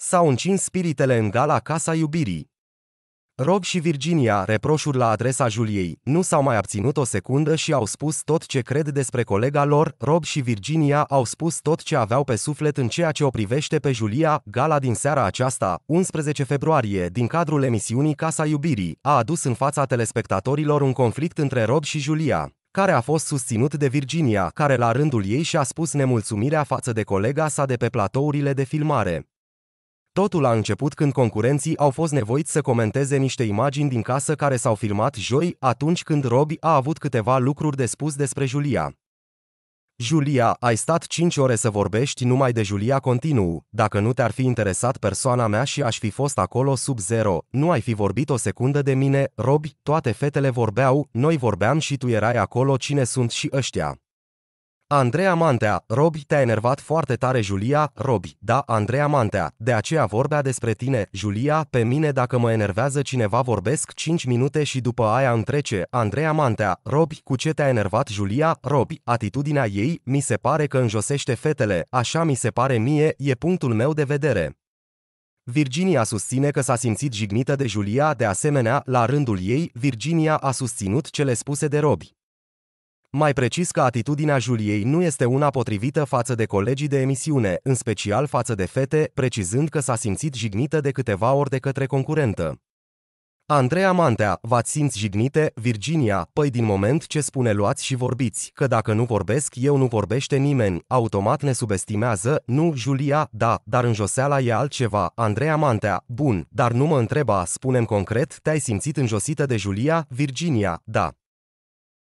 S-au încins spiritele în gala Casa Iubirii. Rob și Virginia, reproșuri la adresa Juliei, nu s-au mai abținut o secundă și au spus tot ce cred despre colega lor. Rob și Virginia au spus tot ce aveau pe suflet în ceea ce o privește pe Julia. Gala din seara aceasta, 11 februarie, din cadrul emisiunii Casa Iubirii, a adus în fața telespectatorilor un conflict între Rob și Julia care a fost susținut de Virginia, care la rândul ei și-a spus nemulțumirea față de colega sa de pe platourile de filmare. Totul a început când concurenții au fost nevoiți să comenteze niște imagini din casă care s-au filmat joi, atunci când Robi a avut câteva lucruri de spus despre Julia. Julia, ai stat 5 ore să vorbești numai de Julia continuu. Dacă nu te-ar fi interesat persoana mea și aș fi fost acolo sub zero, nu ai fi vorbit o secundă de mine, Robi, toate fetele vorbeau, noi vorbeam și tu erai acolo cine sunt și ăștia. Andreea Mantea, Robi, te-a enervat foarte tare Julia, Robi, da, Andreea Mantea, de aceea vorbea despre tine, Julia, pe mine dacă mă enervează cineva vorbesc 5 minute și după aia îmi trece, Andreea Mantea, Robi, cu ce te-a enervat Julia, Robi, atitudinea ei, mi se pare că înjosește fetele, așa mi se pare mie, e punctul meu de vedere. Virginia susține că s-a simțit jignită de Julia, de asemenea, la rândul ei, Virginia a susținut cele spuse de Robi. Mai precis că atitudinea Juliei nu este una potrivită față de colegii de emisiune, în special față de fete, precizând că s-a simțit jignită de câteva ori de către concurentă. Andreea Mantea, v-ați simți jignite, Virginia, păi din moment ce spune luați și vorbiți, că dacă nu vorbesc, eu nu vorbește nimeni, automat ne subestimează, nu, Julia, da, dar în joseala e altceva, Andreea Mantea, bun, dar nu mă întreba, spunem concret, te-ai simțit înjosită de Julia, Virginia, da.